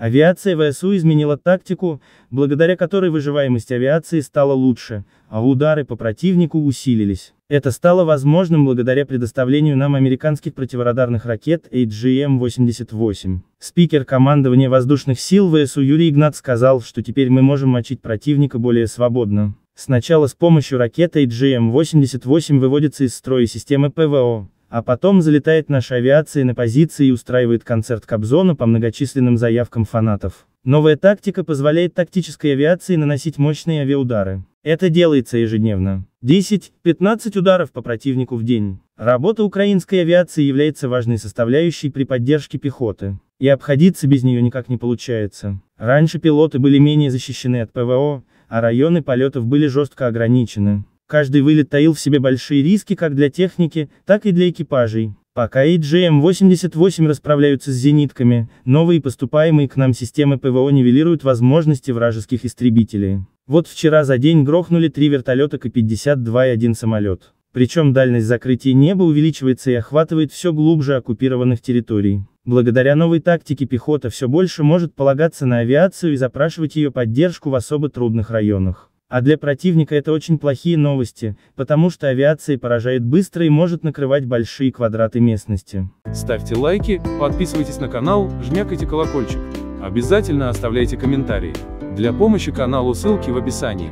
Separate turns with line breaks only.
Авиация ВСУ изменила тактику, благодаря которой выживаемость авиации стала лучше, а удары по противнику усилились. Это стало возможным благодаря предоставлению нам американских противорадарных ракет AGM-88. Спикер командования воздушных сил ВСУ Юрий Игнат сказал, что теперь мы можем мочить противника более свободно. Сначала с помощью ракеты AGM-88 выводится из строя системы ПВО, а потом залетает наша авиация на позиции и устраивает концерт Кобзона по многочисленным заявкам фанатов. Новая тактика позволяет тактической авиации наносить мощные авиаудары. Это делается ежедневно. 10-15 ударов по противнику в день. Работа украинской авиации является важной составляющей при поддержке пехоты. И обходиться без нее никак не получается. Раньше пилоты были менее защищены от ПВО, а районы полетов были жестко ограничены. Каждый вылет таил в себе большие риски как для техники, так и для экипажей. Пока AGM-88 расправляются с зенитками, новые поступаемые к нам системы ПВО нивелируют возможности вражеских истребителей. Вот вчера за день грохнули три вертолета К-52 и один самолет. Причем дальность закрытия неба увеличивается и охватывает все глубже оккупированных территорий. Благодаря новой тактике пехота все больше может полагаться на авиацию и запрашивать ее поддержку в особо трудных районах. А для противника это очень плохие новости, потому что авиация поражает быстро и может накрывать большие квадраты местности. Ставьте лайки, подписывайтесь на канал, жмякайте колокольчик. Обязательно оставляйте комментарии. Для помощи каналу ссылки в описании.